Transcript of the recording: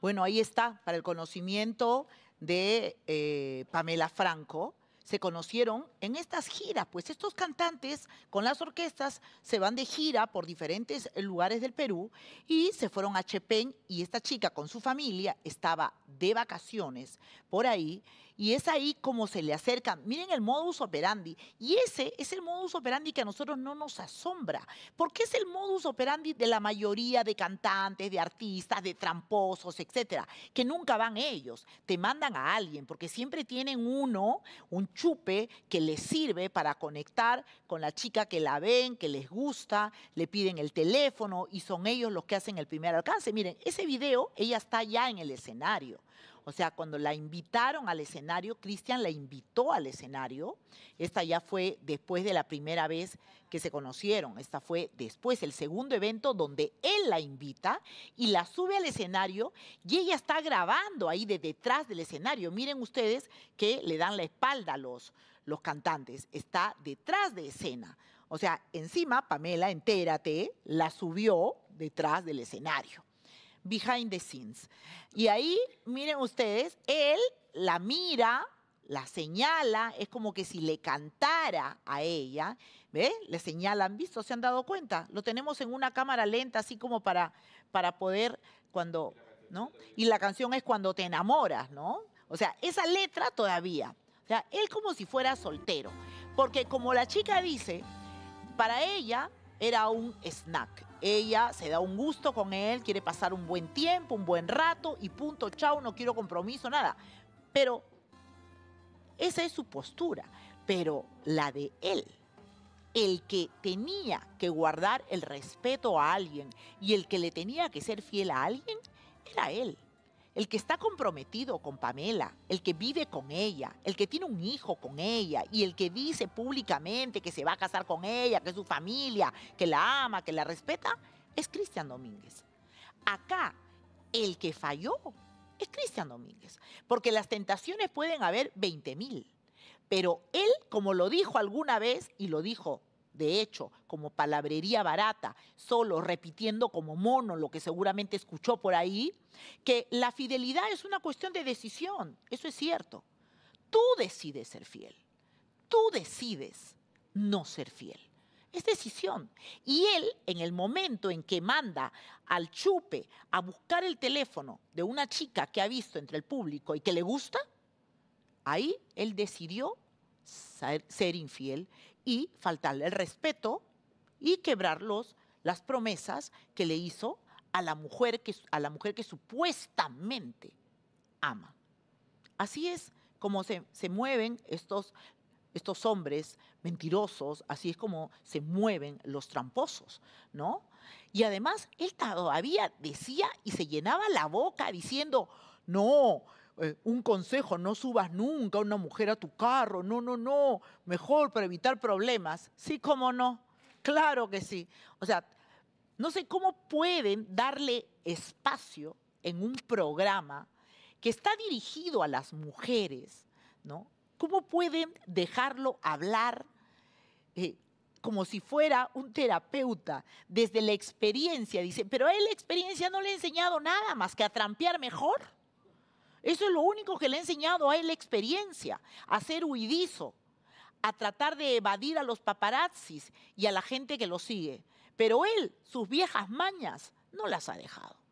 Bueno, ahí está, para el conocimiento de eh, Pamela Franco. Se conocieron en estas giras, pues estos cantantes con las orquestas se van de gira por diferentes lugares del Perú y se fueron a Chepén y esta chica con su familia estaba de vacaciones por ahí y es ahí como se le acercan. Miren el modus operandi. Y ese es el modus operandi que a nosotros no nos asombra, porque es el modus operandi de la mayoría de cantantes, de artistas, de tramposos, etcétera, que nunca van ellos. Te mandan a alguien, porque siempre tienen uno, un chupe que les sirve para conectar con la chica que la ven, que les gusta, le piden el teléfono y son ellos los que hacen el primer alcance. Miren, ese video, ella está ya en el escenario. O sea, cuando la invitaron al escenario, Cristian la invitó al escenario. Esta ya fue después de la primera vez que se conocieron. Esta fue después, el segundo evento donde él la invita y la sube al escenario y ella está grabando ahí de detrás del escenario. Miren ustedes que le dan la espalda a los, los cantantes. Está detrás de escena. O sea, encima Pamela, entérate, la subió detrás del escenario behind the scenes. Y ahí, miren ustedes, él la mira, la señala, es como que si le cantara a ella, ¿ve? Le señalan, ¿visto? ¿Se han dado cuenta? Lo tenemos en una cámara lenta, así como para, para poder cuando, ¿no? Y la canción es cuando te enamoras, ¿no? O sea, esa letra todavía. O sea, él como si fuera soltero. Porque como la chica dice, para ella era un snack. Ella se da un gusto con él, quiere pasar un buen tiempo, un buen rato y punto, chao, no quiero compromiso, nada. Pero esa es su postura, pero la de él, el que tenía que guardar el respeto a alguien y el que le tenía que ser fiel a alguien, era él el que está comprometido con Pamela, el que vive con ella, el que tiene un hijo con ella y el que dice públicamente que se va a casar con ella, que es su familia, que la ama, que la respeta, es Cristian Domínguez. Acá, el que falló es Cristian Domínguez, porque las tentaciones pueden haber 20 mil, pero él, como lo dijo alguna vez y lo dijo de hecho, como palabrería barata, solo repitiendo como mono lo que seguramente escuchó por ahí, que la fidelidad es una cuestión de decisión, eso es cierto. Tú decides ser fiel, tú decides no ser fiel. Es decisión. Y él, en el momento en que manda al chupe a buscar el teléfono de una chica que ha visto entre el público y que le gusta, ahí él decidió ser, infiel y faltarle el respeto y quebrar las promesas que le hizo a la, mujer que, a la mujer que supuestamente ama. Así es como se, mueven estos, estos hombres mentirosos, así es como se mueven los tramposos, ¿no? Y además, él todavía decía y se llenaba la boca diciendo, no, eh, un consejo, no subas nunca a una mujer a tu carro, no, no, no, mejor para evitar problemas. Sí, cómo no, claro que sí. O sea, no sé cómo pueden darle espacio en un programa que está dirigido a las mujeres, ¿no? ¿Cómo pueden dejarlo hablar eh, como si fuera un terapeuta desde la experiencia? Dice, pero a él la experiencia no le ha enseñado nada más que a trampear mejor. Eso es lo único que le ha enseñado a él la experiencia, a ser huidizo, a tratar de evadir a los paparazzis y a la gente que lo sigue. Pero él, sus viejas mañas, no las ha dejado.